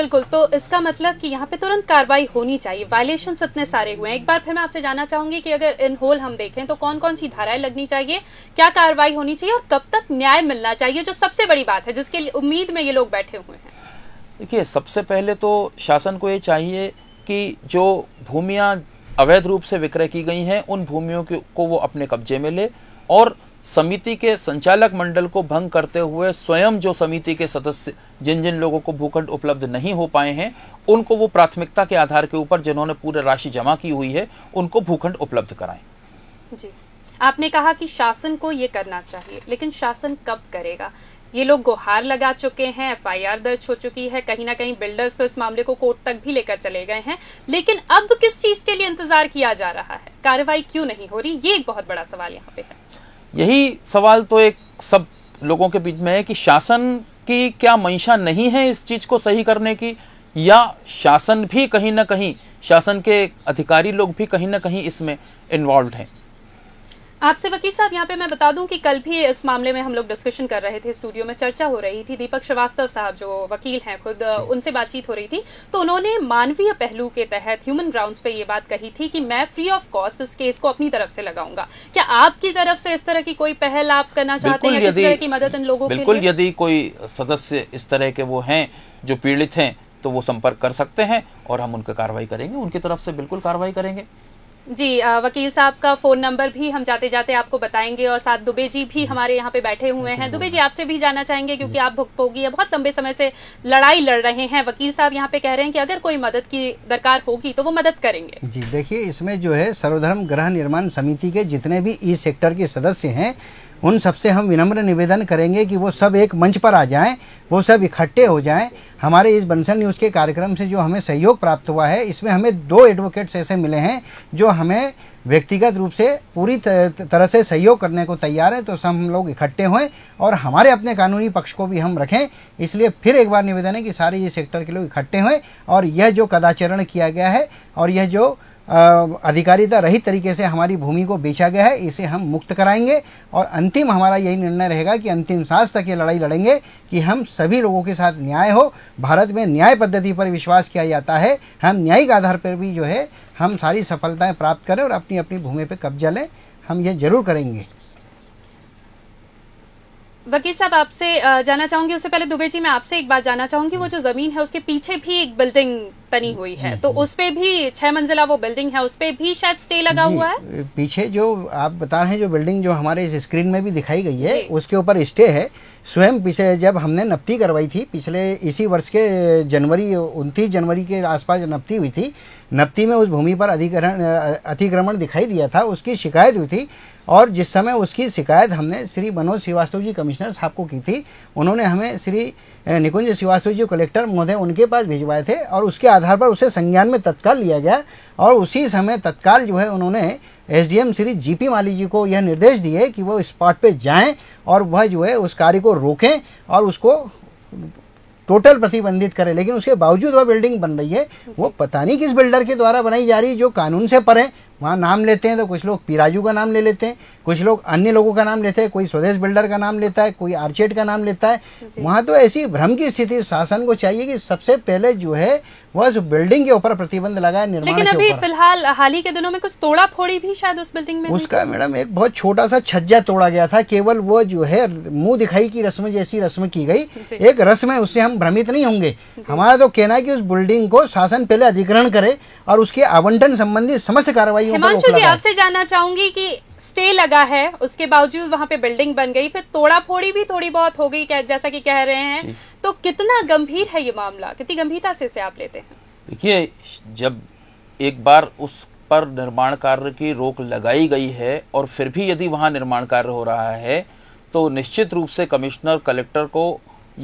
बिल्कुल तो इसका मतलब कि यहाँ पे तुरंत कार्रवाई होनी चाहिए वायलेशन इतने सारे हुए हैं एक बार फिर मैं आपसे जानना चाहूंगी कि अगर इन होल हम देखें तो कौन कौन सी धाराएं लगनी चाहिए क्या कार्रवाई होनी चाहिए और कब तक न्याय मिलना चाहिए जो सबसे बड़ी बात है जिसके उम्मीद में ये लोग बैठे हुए हैं देखिए सबसे पहले तो शासन को ये चाहिए कि जो भूमियाँ अवैध रूप से विक्रय की गई हैं उन भूमियों को वो अपने कब्जे में ले और समिति के संचालक मंडल को भंग करते हुए स्वयं जो समिति के सदस्य जिन जिन लोगों को भूखंड उपलब्ध नहीं हो पाए हैं उनको वो प्राथमिकता के आधार के ऊपर जिन्होंने पूरी राशि जमा की हुई है उनको भूखंड उपलब्ध कराएं जी आपने कहा कि शासन को ये करना चाहिए लेकिन शासन कब करेगा ये लोग गुहार लगा चुके हैं एफआईआर दर्ज हो चुकी है कहीं ना कहीं बिल्डर्स तो इस मामले को कोर्ट तक भी लेकर चले गए हैं लेकिन अब किस चीज के लिए इंतजार किया जा रहा है कार्रवाई क्यों नहीं हो रही ये एक बहुत बड़ा सवाल यहाँ पे है यही सवाल तो एक सब लोगों के बीच में है कि शासन की क्या मंशा नहीं है इस चीज़ को सही करने की या शासन भी कहीं ना कहीं शासन के अधिकारी लोग भी कहीं ना कहीं इसमें इन्वॉल्व हैं आपसे वकील साहब यहाँ पे मैं बता दूं कि कल भी इस मामले में हम लोग डिस्कशन कर रहे थे स्टूडियो में चर्चा हो रही थी दीपक श्रीवास्तव साहब जो वकील हैं खुद उनसे बातचीत हो रही थी तो उन्होंने मानवीय पहलू के तहत ह्यूमन ग्राउंड्स पे ये बात कही थी कि मैं फ्री ऑफ कॉस्ट इस केस को अपनी तरफ से लगाऊंगा क्या आपकी तरफ से इस तरह की कोई पहल आप करना चाहते हैं किस तरह की मदद इन लोगों बिल्कुल यदि कोई सदस्य इस तरह के वो हैं जो पीड़ित हैं तो वो संपर्क कर सकते हैं और हम उनकी कार्रवाई करेंगे उनकी तरफ से बिल्कुल कार्रवाई करेंगे जी आ, वकील साहब का फोन नंबर भी हम जाते जाते आपको बताएंगे और साथ दुबे जी भी हमारे यहाँ पे बैठे हुए हैं दुबे जी आपसे भी जाना चाहेंगे क्योंकि आप भुगतोगी बहुत लंबे समय से लड़ाई लड़ रहे हैं वकील साहब यहाँ पे कह रहे हैं कि अगर कोई मदद की दरकार होगी तो वो मदद करेंगे जी देखिए इसमें जो है सर्वधर्म ग्रह निर्माण समिति के जितने भी ई सेक्टर के सदस्य हैं उन सबसे हम विनम्र निवेदन करेंगे कि वो सब एक मंच पर आ जाएं वो सब इकट्ठे हो जाएं हमारे इस बंसल न्यूज़ के कार्यक्रम से जो हमें सहयोग प्राप्त हुआ है इसमें हमें दो एडवोकेट्स ऐसे मिले हैं जो हमें व्यक्तिगत रूप से पूरी तरह से सहयोग करने को तैयार है तो सब हम लोग इकट्ठे हुए और हमारे अपने कानूनी पक्ष को भी हम रखें इसलिए फिर एक बार निवेदन है कि सारे ये सेक्टर के लोग इकट्ठे हुए और यह जो कदाचरण किया गया है और यह जो अधिकारिता रहित तरीके से हमारी भूमि को बेचा गया है इसे हम मुक्त कराएंगे और अंतिम हमारा यही निर्णय रहेगा कि अंतिम सांस तक ये लड़ाई लड़ेंगे कि हम सभी लोगों के साथ न्याय हो भारत में न्याय पद्धति पर विश्वास किया जाता है हम न्यायिक आधार पर भी जो है हम सारी सफलताएं प्राप्त करें और अपनी अपनी भूमि पर कब्जा लें हम ये जरूर करेंगे वकील साहब आपसे जाना चाहूंगी उससे पहले दुबे जी मैं आपसे एक बात जानना चाहूंगी वो जो जमीन है उसके पीछे भी एक बिल्डिंग बनी हुई है तो हम्म। उस पे भी छह मंजिला वो बिल्डिंग है उस पे भी शायद स्टे लगा हुआ है पीछे जो आप बता रहे हैं जो बिल्डिंग जो हमारे इस स्क्रीन में भी दिखाई गई है उसके ऊपर स्टे है स्वयं पीछे जब हमने नपती करवाई थी पिछले इसी वर्ष के जनवरी उनतीस जनवरी के आसपास नपती हुई थी नपती में उस भूमि पर अधिकरण अतिक्रमण दिखाई दिया था उसकी शिकायत हुई थी और जिस समय उसकी शिकायत हमने श्री मनोज श्रीवास्तव जी कमिश्नर साहब को की थी उन्होंने हमें श्री निकुंज श्रीवास्तव जी कलेक्टर महोदय उनके पास भिजवाए थे और उसके आधार पर उसे संज्ञान में तत्काल लिया गया और उसी समय तत्काल जो है उन्होंने एसडीएम श्री जीपी माली जी को यह निर्देश दिए कि वो स्पॉट पे जाएं और वह जो है उस कार्य को रोकें और उसको टोटल प्रतिबंधित करें लेकिन उसके बावजूद वह बिल्डिंग बन रही है वो पता नहीं किस बिल्डर के द्वारा बनाई जा रही है जो कानून से परे वहाँ नाम लेते हैं तो कुछ लोग पिराजू का नाम ले लेते हैं कुछ लोग अन्य लोगों का नाम लेते हैं कोई स्वदेश बिल्डर का नाम लेता है कोई आर्चेट का नाम लेता है वहाँ तो ऐसी भ्रम की स्थिति शासन को चाहिए कि सबसे पहले जो है वह जो बिल्डिंग के ऊपर प्रतिबंध लगा है लेकिन अभी फिलहाल हाल ही के दिनों में कुछ तोड़ा फोड़ी भी शायद उस बिल्डिंग में उसका मैडम एक बहुत छोटा सा छज्जा तोड़ा गया था केवल वो जो है मुंह दिखाई की रस्म जैसी रस्म की गई एक रस्म है उससे हम भ्रमित नहीं होंगे हमारा तो कहना है की उस बिल्डिंग को शासन पहले अधिग्रहण करे और उसके आवंटन संबंधी समस्त कार्रवाई आपसे जानना चाहूंगी की स्टे लगा है उसके बावजूद वहाँ पे बिल्डिंग बन गई फिर तोड़ा फोड़ी भी थोड़ी बहुत हो गई जैसा की कह रहे हैं तो कितना गंभीर है ये मामला कितनी गंभीरता से इसे आप लेते हैं देखिए जब एक बार उस पर निर्माण कार्य की रोक लगाई गई है और फिर भी यदि वहाँ निर्माण कार्य हो रहा है तो निश्चित रूप से कमिश्नर कलेक्टर को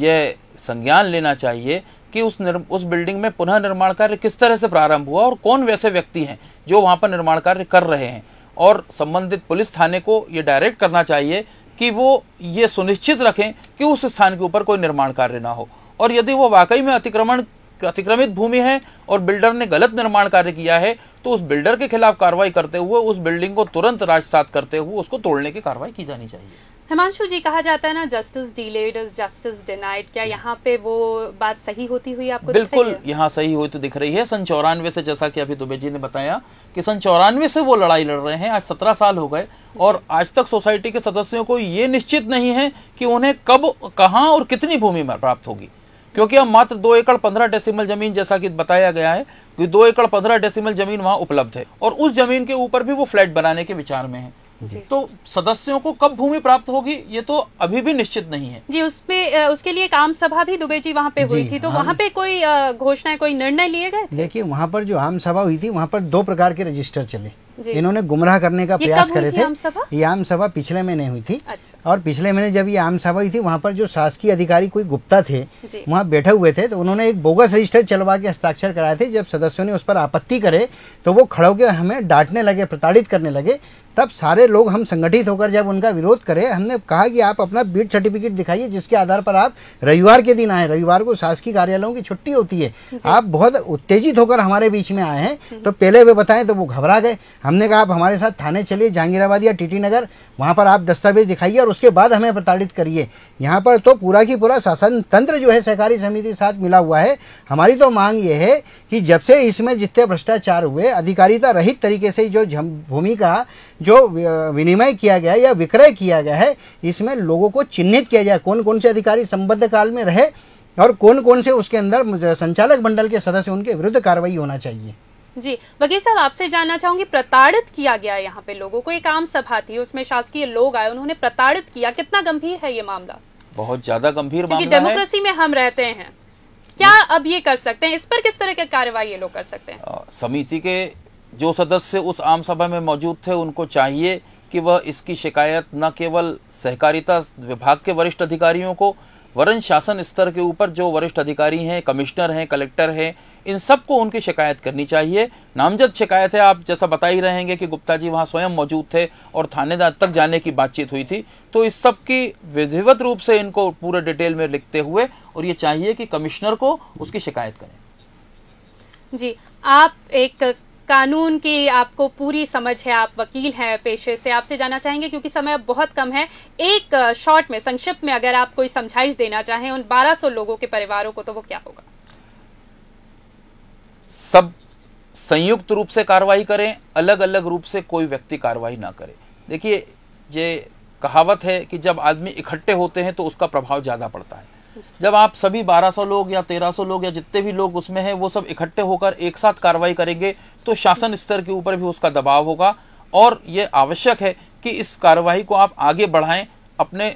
यह संज्ञान लेना चाहिए कि उस उस बिल्डिंग में पुनः निर्माण कार्य किस तरह से प्रारंभ हुआ और कौन वैसे व्यक्ति हैं जो वहाँ पर निर्माण कार्य कर रहे हैं और संबंधित पुलिस थाने को ये डायरेक्ट करना चाहिए कि वो ये सुनिश्चित रखें कि उस स्थान के ऊपर कोई निर्माण कार्य ना हो और यदि वो वाकई में अतिक्रमण अतिक्रमित भूमि है और बिल्डर ने गलत निर्माण कार्य किया है तो उस बिल्डर के खिलाफ कार्रवाई करते हुए उस बिल्डिंग को तुरंत राजसात करते हुए उसको तोड़ने की कार्रवाई की जानी चाहिए हिमांशु जी कहा जाता है ना justice delayed is justice denied क्या यहाँ पे वो बात सही होती हुई आपको बिल्कुल यहाँ सही हुई तो दिख रही है सन चौरानवे से जैसा कि अभी दुबे जी ने बताया कि सन चौरानवे से वो लड़ाई लड़ रहे हैं आज सत्रह साल हो गए और आज तक सोसाइटी के सदस्यों को ये निश्चित नहीं है कि उन्हें कब कहाँ और कितनी भूमि प्राप्त होगी क्योंकि हम मात्र दो एकड़ पंद्रह डेसिमल जमीन जैसा कि बताया गया है कि दो एकड़ पंद्रह डेसिमल जमीन वहां उपलब्ध है और उस जमीन के ऊपर भी वो फ्लैट बनाने के विचार में है तो सदस्यों को कब भूमि प्राप्त होगी ये तो अभी भी निश्चित नहीं है जी उसपे उसके लिए एक आम सभा भी दुबे जी वहाँ पे हुई थी तो वहाँ पे कोई घोषणा कोई निर्णय लिए गए देखिए वहाँ पर जो आम सभा हुई थी वहाँ पर दो प्रकार के रजिस्टर चले इन्होंने गुमराह करने का प्रयास करे थे ये आम सभा पिछले महीने हुई थी अच्छा। और पिछले महीने जब ये आम सभा हुई थी वहाँ पर जो शासकीय अधिकारी कोई गुप्ता थे वहाँ बैठे हुए थे तो उन्होंने एक बोगस रजिस्टर चलवा के हस्ताक्षर कराए थे जब सदस्यों ने उस पर आपत्ति करे तो वो खड़ो के हमें डांटने लगे प्रताड़ित करने लगे तब सारे लोग हम संगठित होकर जब उनका विरोध करे हमने कहा कि आप अपना बीट सर्टिफिकेट दिखाइए जिसके आधार पर आप रविवार के दिन आए रविवार को शासकीय कार्यालयों की छुट्टी होती है आप बहुत उत्तेजित होकर हमारे बीच में आए हैं हम्म। तो पहले वे बताएं तो वो घबरा गए हमने कहा आप हमारे साथ थाने चलिए जहांगीराबाद या टीटी नगर वहाँ पर आप दस्तावेज दिखाइए और उसके बाद हमें प्रताड़ित करिए यहाँ पर तो पूरा की पूरा शासन तंत्र जो है सहकारी समिति के साथ मिला हुआ है हमारी तो मांग ये है कि जब से इसमें जितने भ्रष्टाचार हुए अधिकारिता रहित तरीके से जो भूमि का जो विनिमय किया गया या विक्रय किया गया है इसमें लोगों को चिन्हित किया जाए कौन कौन से अधिकारी संबद्ध काल में रहे और कौन कौन से उसके अंदर संचालक मंडल के सदस्य उनके विरुद्ध कार्रवाई होना चाहिए जी वकील साहब आपसे जानना चाहूंगी प्रताड़ित किया गया यहाँ पे लोगों को एक आम सभा थी उसमें शासकीय लोग आए उन्होंने प्रताड़ित किया कितना गंभीर है ये मामला बहुत ज्यादा गंभीर मामला डेमोक्रेसी में हम रहते हैं क्या अब ये कर सकते हैं इस पर किस तरह की कार्रवाई ये लोग कर सकते हैं समिति के जो सदस्य उस आम सभा में मौजूद थे उनको चाहिए कि वह इसकी शिकायत न केवल सहकारिता विभाग के वरिष्ठ अधिकारियों को वरन शासन स्तर के ऊपर जो वरिष्ठ अधिकारी हैं कमिश्नर हैं कलेक्टर हैं इन सबको उनकी शिकायत करनी चाहिए नामजद शिकायत है आप जैसा बता ही रहेंगे कि गुप्ता जी वहाँ स्वयं मौजूद थे और थानेदार तक जाने की बातचीत हुई थी तो इस सब की विधिवत रूप से इनको पूरे डिटेल में लिखते हुए और ये चाहिए कि कमिश्नर को उसकी शिकायत करें जी आप एक कानून की आपको पूरी समझ है आप वकील हैं पेशे से आपसे जाना चाहेंगे क्योंकि समय अब बहुत कम है एक शॉर्ट में संक्षिप्त में अगर आप कोई समझाइश देना चाहें उन 1200 लोगों के परिवारों को तो वो क्या होगा सब संयुक्त रूप से कार्रवाई करें अलग अलग रूप से कोई व्यक्ति कार्रवाई ना करे देखिए ये कहावत है कि जब आदमी इकट्ठे होते हैं तो उसका प्रभाव ज़्यादा पड़ता है जब आप सभी 1200 लोग या 1300 लोग या जितने भी लोग उसमें हैं वो सब इकट्ठे होकर एक साथ कार्रवाई करेंगे तो शासन स्तर के ऊपर भी उसका दबाव होगा और ये आवश्यक है कि इस कार्रवाई को आप आगे बढ़ाएं अपने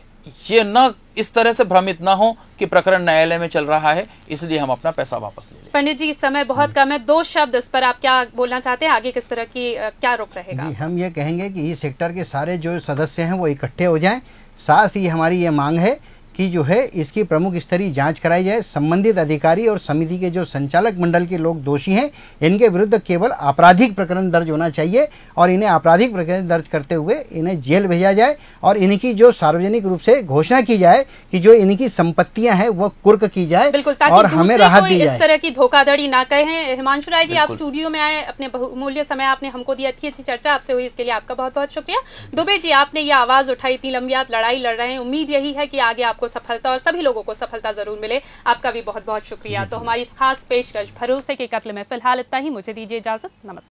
ये न इस तरह से भ्रमित ना हो कि प्रकरण न्यायालय में चल रहा है इसलिए हम अपना पैसा वापस ले लें पंडित जी समय बहुत कम है दो शब्द इस पर आप क्या बोलना चाहते हैं आगे किस तरह की क्या रुख रहेगा हम ये कहेंगे कि इस सेक्टर के सारे जो सदस्य हैं वो इकट्ठे हो जाएं साथ ही हमारी ये मांग है की जो है इसकी प्रमुख स्तरीय जांच कराई जाए संबंधित अधिकारी और समिति के जो संचालक मंडल के लोग दोषी हैं इनके विरुद्ध केवल आपराधिक प्रकरण दर्ज होना चाहिए और इन्हें आपराधिक प्रकरण दर्ज करते हुए इन्हें जेल भेजा जाए और इनकी जो सार्वजनिक रूप से घोषणा की जाए कि जो इनकी संपत्तियां हैं वह कुर्क की जाए बिल्कुल और हमें राहत दी इस तरह की धोखाधड़ी ना कहे हिमांशु राय जी आप स्टूडियो में आए अपने बहुमूल्य समय आपने हमको दिया अच्छी अच्छी चर्चा आपसे हुई इसके लिए आपका बहुत बहुत शुक्रिया दुबे जी आपने ये आवाज उठाई इतनी लंबी आप लड़ाई लड़ रहे हैं उम्मीद यही है कि आगे आपको सफलता और सभी लोगों को सफलता जरूर मिले आपका भी बहुत बहुत शुक्रिया तो हमारी खास पेशकश भरोसे के कत्ल में फिलहाल इतना ही मुझे दीजिए इजाजत नमस्कार